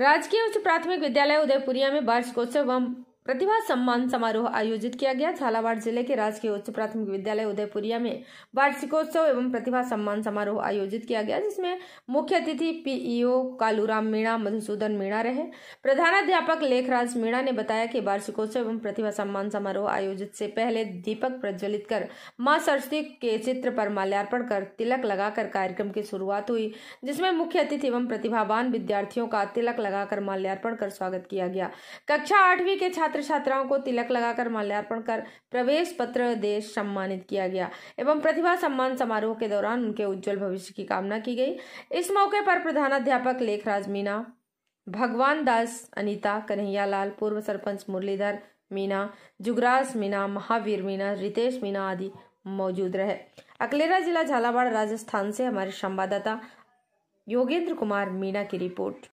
राजकीय उच्च प्राथमिक विद्यालय उदयपुरिया में वार्षिकोत्सव एवं प्रतिभा सम्मान समारोह आयोजित किया गया झालावाड़ जिले के राजकीय उच्च प्राथमिक विद्यालय उदयपुरिया में वार्षिकोत्सव एवं प्रतिभा सम्मान समारोह आयोजित किया गया जिसमें मुख्य अतिथि पीईओ कालूराम मीणा मधुसूदन मीणा रहे प्रधानाध्यापक लेखराज मीणा ने बताया कि वार्षिकोत्सव एवं प्रतिभा सम्मान समारोह आयोजित से पहले दीपक प्रज्वलित कर माँ सरस्वती के चित्र पर माल्यार्पण कर तिलक लगाकर कार्यक्रम की शुरुआत हुई जिसमें मुख्य अतिथि एवं प्रतिभावान विद्यार्थियों का तिलक लगाकर माल्यार्पण कर स्वागत किया गया कक्षा आठवीं के छात्र छात्र छात्राओं को तिलक लगाकर माल्यार्पण कर प्रवेश पत्र देश सम्मानित किया गया एवं प्रतिभा सम्मान समारोह के दौरान उनके उज्जवल भविष्य की कामना की गई इस मौके पर प्रधानाध्यापक लेखराज मीना भगवान दास अनिता कन्हैया लाल पूर्व सरपंच मुरलीधर मीना जुगराज मीना महावीर मीना रितेश मीना आदि मौजूद रहे अकलेरा जिला झालावाड़ राजस्थान से हमारे संवाददाता योगेंद्र कुमार मीना की रिपोर्ट